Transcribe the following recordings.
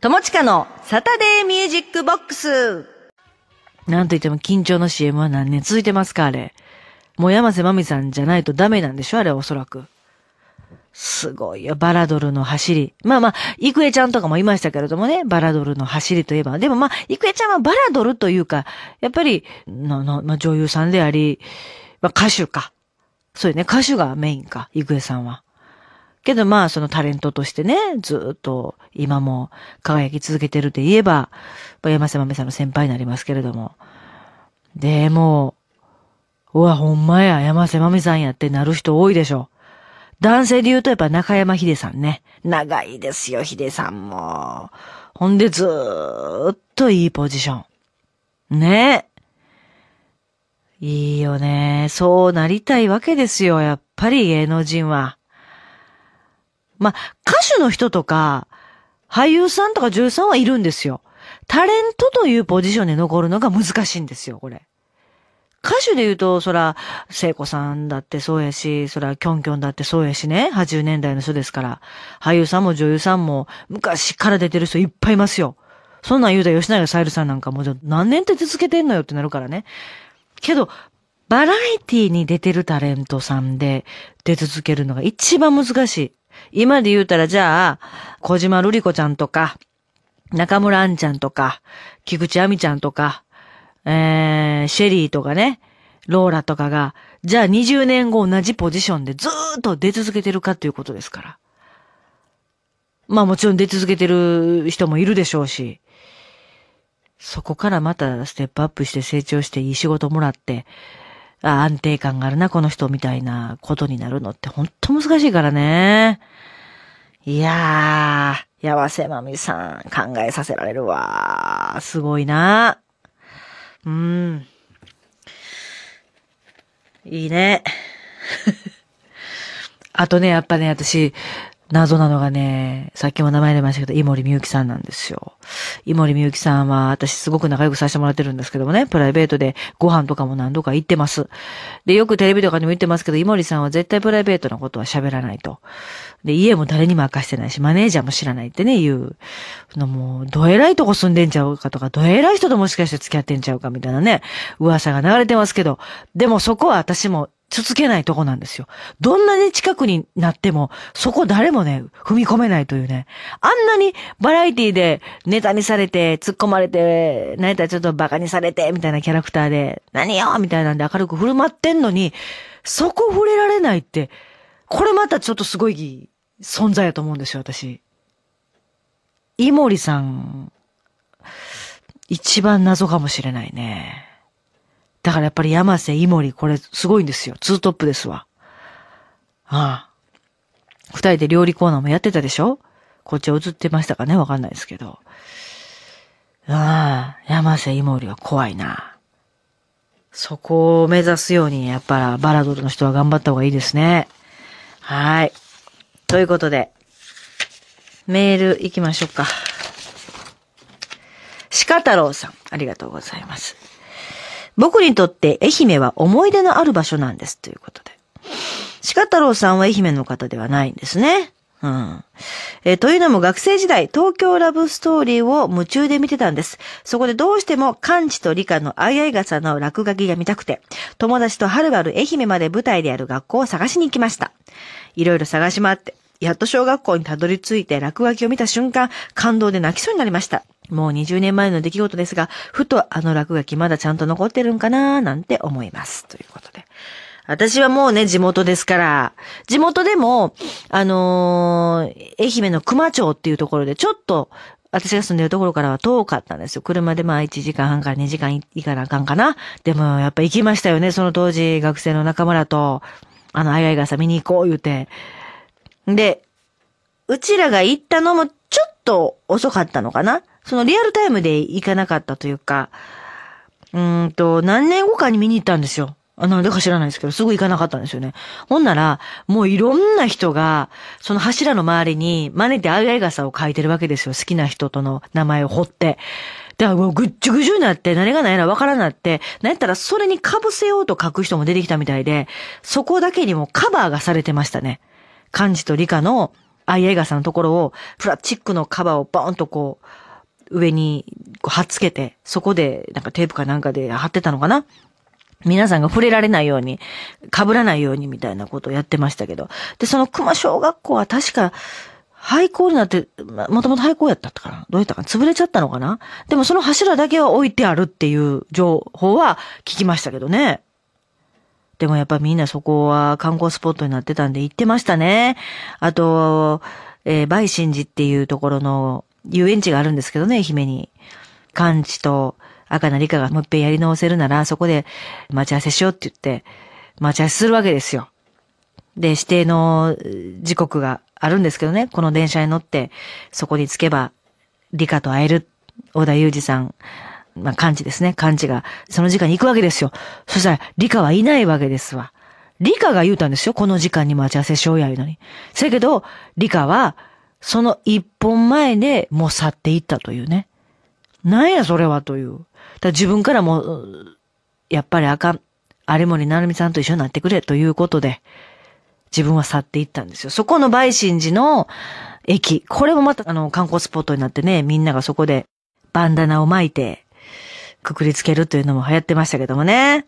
友近のサタデーミュージックボックス。なんといっても緊張の CM は何年続いてますか、あれ。もう山瀬まみさんじゃないとダメなんでしょあれおそらく。すごいよ、バラドルの走り。まあまあ、イクエちゃんとかもいましたけれどもね、バラドルの走りといえば。でもまあ、イクエちゃんはバラドルというか、やっぱり、の、の、まあ女優さんであり、まあ歌手か。そうよね、歌手がメインか、イクエさんは。けどまあそのタレントとしてね、ずっと今も輝き続けてるって言えば、山瀬まめさんの先輩になりますけれども。でも、うわ、ほんまや、山瀬まめさんやってなる人多いでしょ。男性で言うとやっぱ中山秀さんね。長いですよ、秀さんも。ほんでずーっといいポジション。ねいいよね。そうなりたいわけですよ、やっぱり芸能人は。まあ、歌手の人とか、俳優さんとか女優さんはいるんですよ。タレントというポジションで残るのが難しいんですよ、これ。歌手で言うと、そら、聖子さんだってそうやし、そら、キョンキョンだってそうやしね、80年代の人ですから、俳優さんも女優さんも、昔から出てる人いっぱいいますよ。そんなん言うたら吉永サイルさんなんかもう何年って続けてんのよってなるからね。けど、バラエティに出てるタレントさんで出続けるのが一番難しい。今で言うたらじゃあ、小島瑠璃子ちゃんとか、中村あんちゃんとか、菊池亜美ちゃんとか、えー、シェリーとかね、ローラとかが、じゃあ20年後同じポジションでずーっと出続けてるかということですから。まあもちろん出続けてる人もいるでしょうし、そこからまたステップアップして成長していい仕事もらって、あ安定感があるな、この人みたいなことになるのってほんと難しいからね。いやー、やわせまみさん、考えさせられるわー。すごいな。うん。いいね。あとね、やっぱね、私、謎なのがね、さっきも名前出ましたけど、井森美幸さんなんですよ。井森美幸さんは、私すごく仲良くさせてもらってるんですけどもね、プライベートでご飯とかも何度か行ってます。で、よくテレビとかにも言ってますけど、井森さんは絶対プライベートなことは喋らないと。で、家も誰にも明かしてないし、マネージャーも知らないってね、言う。のもう、どえらいとこ住んでんちゃうかとか、どえらい人ともしかして付き合ってんちゃうかみたいなね、噂が流れてますけど、でもそこは私も続けないとこなんですよ。どんなに近くになっても、そこ誰もね、踏み込めないというね。あんなにバラエティでネタにされて、突っ込まれて、何やったらちょっとバカにされて、みたいなキャラクターで、何よみたいなんで明るく振る舞ってんのに、そこ触れられないって、これまたちょっとすごい存在やと思うんですよ、私。井森さん、一番謎かもしれないね。だからやっぱり山瀬、井森、これすごいんですよ。ツートップですわ。ああ。二人で料理コーナーもやってたでしょこっちは映ってましたかねわかんないですけど。ああ、山瀬、井森は怖いな。そこを目指すように、やっぱバラドルの人は頑張った方がいいですね。はい。ということで、メール行きましょうか。鹿太郎さん、ありがとうございます。僕にとって愛媛は思い出のある場所なんです。ということで。鹿太郎さんは愛媛の方ではないんですね。うん。えー、というのも学生時代、東京ラブストーリーを夢中で見てたんです。そこでどうしても、完治と理科のあいあい傘の落書きが見たくて、友達とはるばる愛媛まで舞台である学校を探しに行きました。いろいろ探し回って、やっと小学校にたどり着いて落書きを見た瞬間、感動で泣きそうになりました。もう20年前の出来事ですが、ふとあの落書きまだちゃんと残ってるんかなーなんて思います。ということで。私はもうね、地元ですから、地元でも、あのー、愛媛の熊町っていうところで、ちょっと、私が住んでるところからは遠かったんですよ。車でまあ1時間半から2時間行かなあかんかな。でもやっぱ行きましたよね。その当時学生の仲間らと、あの、あいあい傘見に行こう言うて。で、うちらが行ったのもちょっと遅かったのかなそのリアルタイムで行かなかったというか、うんと、何年後かに見に行ったんですよ。あなんでか知らないですけど、すぐ行かなかったんですよね。ほんなら、もういろんな人が、その柱の周りに、真似てあいあい傘を書いてるわけですよ。好きな人との名前を彫って。だからもうぐっちゅぐちゅになって、何が何やらわからなって、なんやったらそれに被せようと書く人も出てきたみたいで、そこだけにもカバーがされてましたね。漢字と理科の愛映画さんのところを、プラスチックのカバーをバーンとこう、上にこう貼っつけて、そこでなんかテープかなんかで貼ってたのかな皆さんが触れられないように、被らないようにみたいなことをやってましたけど。で、その熊小学校は確か、廃校になって、もともと廃校やったかなどうやったか潰れちゃったのかなでもその柱だけは置いてあるっていう情報は聞きましたけどね。でもやっぱみんなそこは観光スポットになってたんで行ってましたね。あと、えー、バイシンジっていうところの遊園地があるんですけどね、愛媛に。ンチと赤な理科がもう一遍やり直せるなら、そこで待ち合わせしようって言って、待ち合わせするわけですよ。で、指定の時刻があるんですけどね、この電車に乗って、そこに着けば、理科と会える、小田裕二さん、まあ、漢字ですね。漢字が、その時間に行くわけですよ。そしたら、理科はいないわけですわ。理科が言うたんですよ。この時間に待ち合わせしようや、言うのに。せやけど、理科は、その一本前でもう去っていったというね。なんや、それは、という。だ自分からもやっぱりあかん。有森成美さんと一緒になってくれ、ということで、自分は去っていったんですよ。そこの梅神寺の駅。これもまた、あの、観光スポットになってね、みんながそこでバンダナを巻いて、くくりつけるというのも流行ってましたけどもね。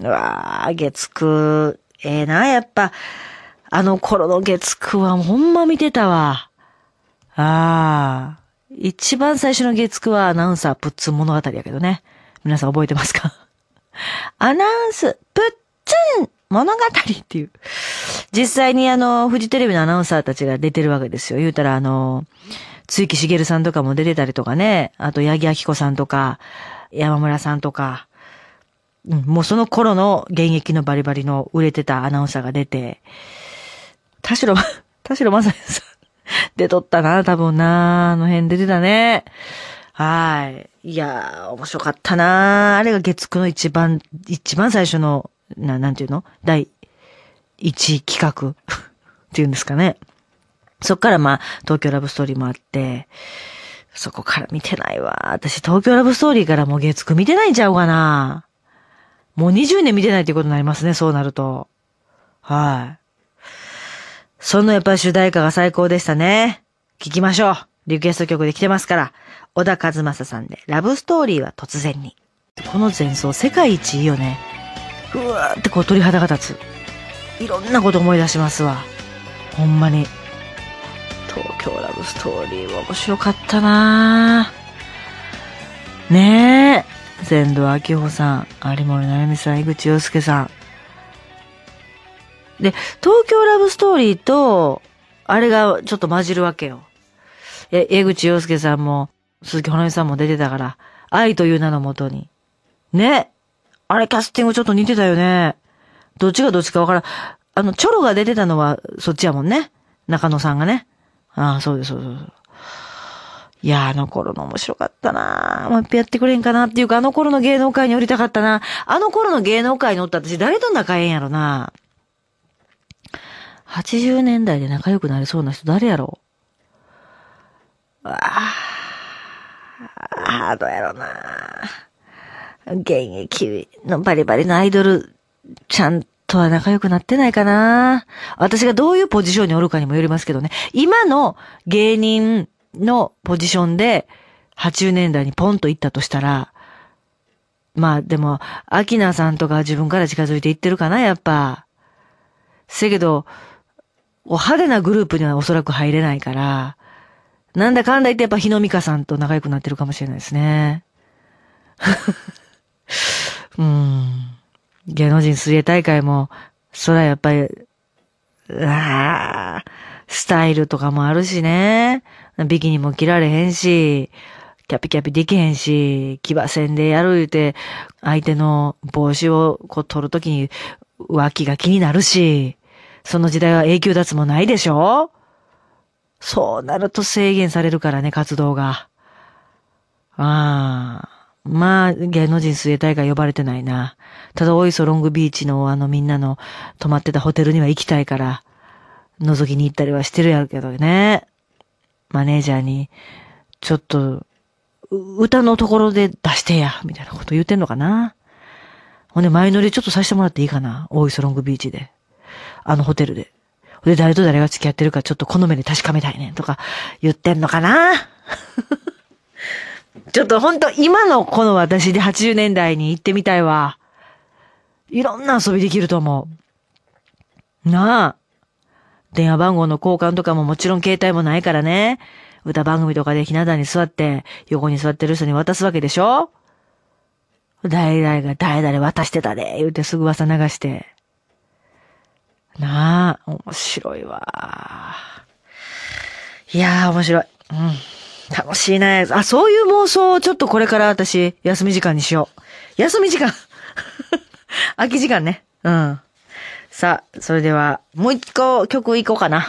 うわー、月9、ええー、な、やっぱ。あの頃の月9はほんま見てたわ。ああ。一番最初の月9はアナウンサープッツン物語やけどね。皆さん覚えてますか アナウンス、プッツン物語っていう。実際にあの、フジテレビのアナウンサーたちが出てるわけですよ。言うたらあの、ついきしげるさんとかも出てたりとかね。あと、八木明子さんとか、山村さんとか、うん、もうその頃の現役のバリバリの売れてたアナウンサーが出て、田代、田代さ也さん、出とったな、多分な、あの辺出てたね。はい。いやー、面白かったなあれが月9の一番、一番最初の、な、なんていうの第1企画 っていうんですかね。そっからまあ、東京ラブストーリーもあって、そこから見てないわ。私、東京ラブストーリーからもう月9見てないんちゃうかな。もう20年見てないっていうことになりますね、そうなると。はい。そのやっぱり主題歌が最高でしたね。聞きましょう。リクエスト曲で来てますから。小田和正さんで、ラブストーリーは突然に。この前奏、世界一いいよね。ふわーってこう鳥肌が立つ。いろんなこと思い出しますわ。ほんまに。東京ラブストーリーは面白かったなねえ。全土明穂さん、有森な美みさん、井口洋介さん。で、東京ラブストーリーと、あれがちょっと混じるわけよ。え、江口洋介さんも、鈴木ほなみさんも出てたから、愛という名のもとに。ね。あれキャスティングちょっと似てたよね。どっちがどっちかわからん。あの、チョロが出てたのはそっちやもんね。中野さんがね。ああ、そうです、そうです。いや、あの頃の面白かったなもう一回やってくれんかなっていうか、あの頃の芸能界に降りたかったなあの頃の芸能界におった私誰と仲ええんやろな80年代で仲良くなりそうな人誰やろああ、どうやろな現役のバリバリのアイドルちゃんとは仲良くなってないかな私がどういうポジションにおるかにもよりますけどね。今の芸人のポジションで、80年代にポンと行ったとしたら、まあでも、アキナさんとか自分から近づいていってるかな、やっぱ。せけど、お派手なグループにはおそらく入れないから、なんだかんだ言ってやっぱ日野美香さんと仲良くなってるかもしれないですね。芸能人水泳大会も、そらやっぱり、うわスタイルとかもあるしね。ビキニも着られへんし、キャピキャピできへんし、騎馬戦でやる言うて、相手の帽子をこう取るときに脇が気になるし、その時代は永久脱もないでしょそうなると制限されるからね、活動が。ああ。まあ、芸能人水泳大会呼ばれてないな。ただ、おいそロングビーチのあのみんなの泊まってたホテルには行きたいから、覗きに行ったりはしてるやるけどね。マネージャーに、ちょっと、歌のところで出してや、みたいなこと言ってんのかな。ほんで、前乗りちょっとさせてもらっていいかな。大磯ロングビーチで。あのホテルで。で、誰と誰が付き合ってるかちょっとこの目で確かめたいねんとか言ってんのかなちょっとほんと今のこの私で80年代に行ってみたいわ。いろんな遊びできると思う。なあ。電話番号の交換とかももちろん携帯もないからね。歌番組とかでひな壇に座って、横に座ってる人に渡すわけでしょ誰々が誰々渡してたで、言うてすぐ噂流して。なあ、面白いわ。いやあ、面白い。うん。楽しいね。あ、そういう妄想をちょっとこれから私、休み時間にしよう。休み時間 空き時間ね。うん。さあ、それでは、もう一個曲いこうかな。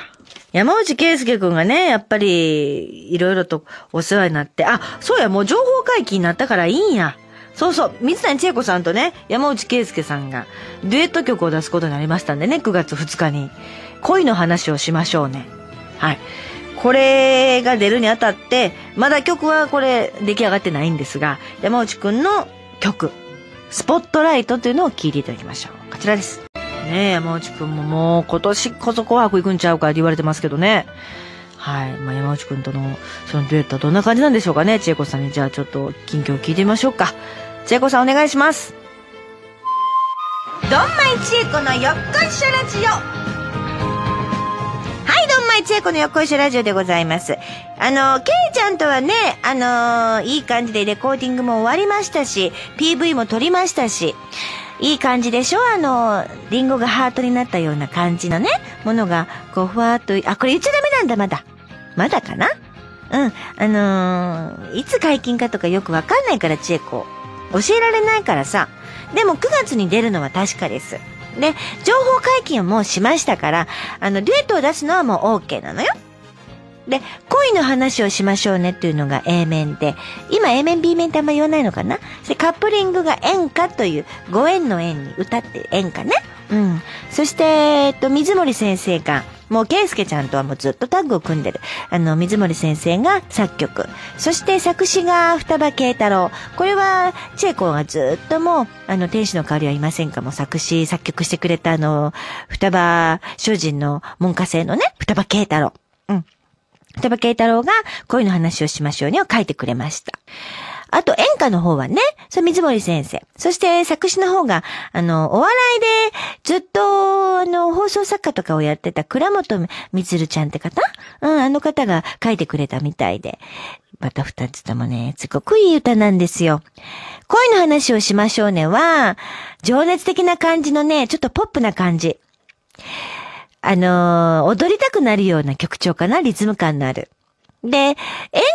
山内圭介くんがね、やっぱり、いろいろとお世話になって、あ、そうや、もう情報解禁になったからいいんや。そうそう、水谷千恵子さんとね、山内圭介さんが、デュエット曲を出すことになりましたんでね、9月2日に。恋の話をしましょうね。はい。これが出るにあたって、まだ曲はこれ出来上がってないんですが、山内くんの曲、スポットライトというのを聴いていただきましょう。こちらです。ねえ、山内くんももう今年こそ紅白行くんちゃうかって言われてますけどね。はい。まあ、山内くんとのそのデュエットはどんな感じなんでしょうかね。千恵子さんにじゃあちょっと近況聞いてみましょうか。千恵子さんお願いします。どんまい千恵子のよっこいしょラジオ。千恵子の横っしラジオでございます。あの、ケイちゃんとはね、あのいい感じでレコーディングも終わりましたし、PV も撮りましたし、いい感じでしょあの、リンゴがハートになったような感じのね、ものが、こう、ふわっと、あ、これ言っちゃダメなんだ、まだ。まだかなうん。あのー、いつ解禁かとかよくわかんないから、千恵子。教えられないからさ。でも9月に出るのは確かです。で、情報解禁もしましたから、あの、デュエットを出すのはもう OK なのよ。で、恋の話をしましょうねっていうのが A 面で、今 A 面 B 面ってあんま言わないのかなで、カップリングが演歌という、ご縁の縁に歌って演歌ね。うん。そして、えっと、水森先生が、もう、ケイスケちゃんとはもうずっとタッグを組んでる。あの、水森先生が作曲。そして作詞が双葉慶太郎。これは、チェコがずっともう、あの、天使の代わりはいませんかも作詞、作曲してくれたあの、双葉、精人の文科生のね、双葉慶太郎。うん。鳥羽慶太郎が恋の話をしましょうねを書いてくれました。あと演歌の方はね、そ水森先生。そして作詞の方が、あの、お笑いでずっと、あの、放送作家とかをやってた倉本みつるちゃんって方うん、あの方が書いてくれたみたいで。また二つともね、すごくいい歌なんですよ。恋の話をしましょうねは、情熱的な感じのね、ちょっとポップな感じ。あのー、踊りたくなるような曲調かな、リズム感のある。で、演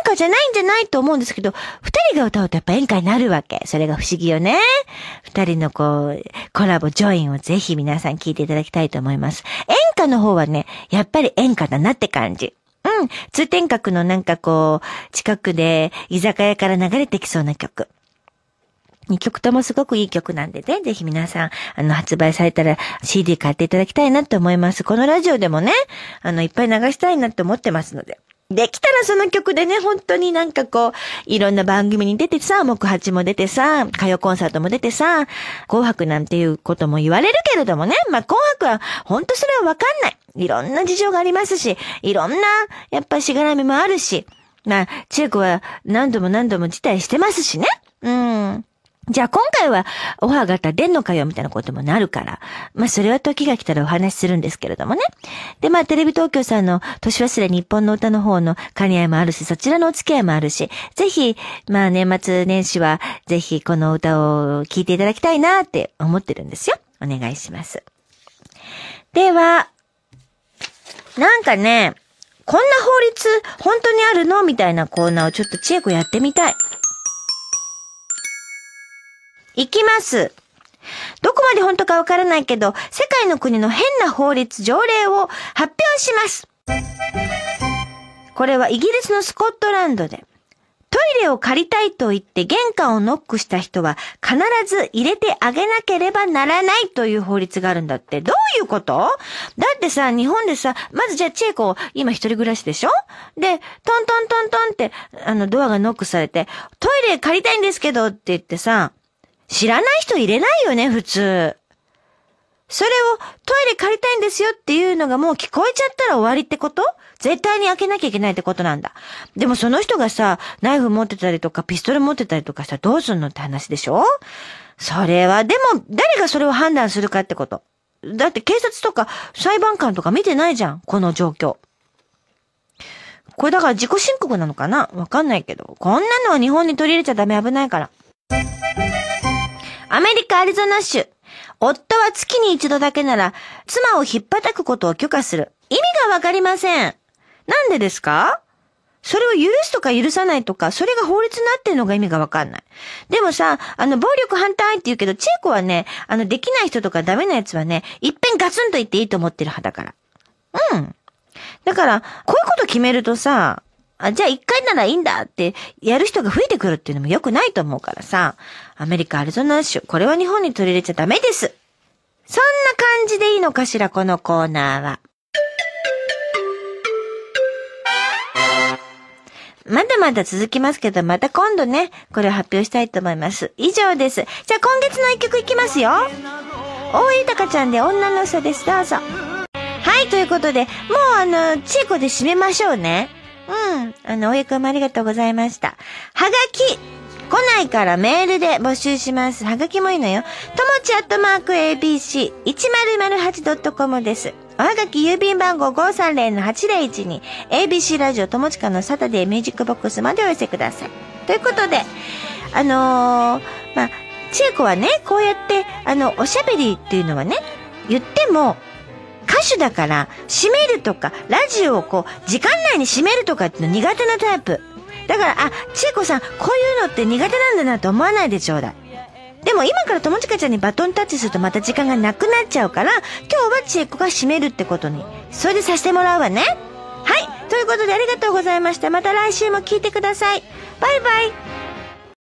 歌じゃないんじゃないと思うんですけど、二人が歌うとやっぱ演歌になるわけ。それが不思議よね。二人のこう、コラボ、ジョインをぜひ皆さん聞いていただきたいと思います。演歌の方はね、やっぱり演歌だなって感じ。うん。通天閣のなんかこう、近くで居酒屋から流れてきそうな曲。二曲ともすごくいい曲なんでね、ぜひ皆さん、あの、発売されたら CD 買っていただきたいなと思います。このラジオでもね、あの、いっぱい流したいなと思ってますので。できたらその曲でね、本当になんかこう、いろんな番組に出てさ、木八も出てさ、歌謡コンサートも出てさ、紅白なんていうことも言われるけれどもね、まあ、紅白は、本当それはわかんない。いろんな事情がありますし、いろんな、やっぱしがらみもあるし、まあ、千恵子は何度も何度も辞退してますしね。うん。じゃあ今回はオファーがあったら出んのかよみたいなこともなるから。まあそれは時が来たらお話しするんですけれどもね。でまあテレビ東京さんの年忘れ日本の歌の方の兼ね合いもあるし、そちらのお付き合いもあるし、ぜひ、まあ年末年始はぜひこの歌を聴いていただきたいなって思ってるんですよ。お願いします。では、なんかね、こんな法律本当にあるのみたいなコーナーをちょっと千恵子やってみたい。行きます。どこまで本当かわからないけど、世界の国の変な法律、条例を発表します。これはイギリスのスコットランドで。トイレを借りたいと言って玄関をノックした人は必ず入れてあげなければならないという法律があるんだって。どういうことだってさ、日本でさ、まずじゃあチェコ、今一人暮らしでしょで、トントントントンって、あの、ドアがノックされて、トイレ借りたいんですけどって言ってさ、知らない人入れないよね、普通。それをトイレ借りたいんですよっていうのがもう聞こえちゃったら終わりってこと絶対に開けなきゃいけないってことなんだ。でもその人がさ、ナイフ持ってたりとかピストル持ってたりとかさ、どうすんのって話でしょそれは、でも誰がそれを判断するかってこと。だって警察とか裁判官とか見てないじゃん、この状況。これだから自己申告なのかなわかんないけど。こんなのは日本に取り入れちゃダメ危ないから。アメリカ・アリゾナ州。夫は月に一度だけなら、妻をひっぱたくことを許可する。意味がわかりません。なんでですかそれを許すとか許さないとか、それが法律になってるのが意味がわかんない。でもさ、あの、暴力反対って言うけど、チーコはね、あの、できない人とかダメなやつはね、いっぺんガツンと言っていいと思ってる派だから。うん。だから、こういうこと決めるとさ、あ、じゃあ一回ならいいんだってやる人が増えてくるっていうのも良くないと思うからさ、アメリカ・アリゾナ州、これは日本に取り入れちゃダメです。そんな感じでいいのかしら、このコーナーは。まだまだ続きますけど、また今度ね、これを発表したいと思います。以上です。じゃあ今月の一曲いきますよ。大井隆ちゃんで女の嘘です。どうぞ。はい、ということで、もうあの、チーコで締めましょうね。うん。あの、おゆくんもありがとうございました。はがき来ないからメールで募集します。はがきもいいのよ。ともちアットマーク ABC1008.com です。おはがき郵便番号530-8012 ABC ラジオ友近のサタデーミュージックボックスまでお寄せください。ということで、あのー、まあ、千恵子はね、こうやって、あの、おしゃべりっていうのはね、言っても、歌手だから閉めるとかラジオをこう時間内に閉めるとかっての苦手なタイプだからあ千恵子さんこういうのって苦手なんだなと思わないでちょうだいでも今から友近ちゃんにバトンタッチするとまた時間がなくなっちゃうから今日は千恵子が閉めるってことにそれでさせてもらうわねはいということでありがとうございましたまた来週も聴いてくださいバイバイ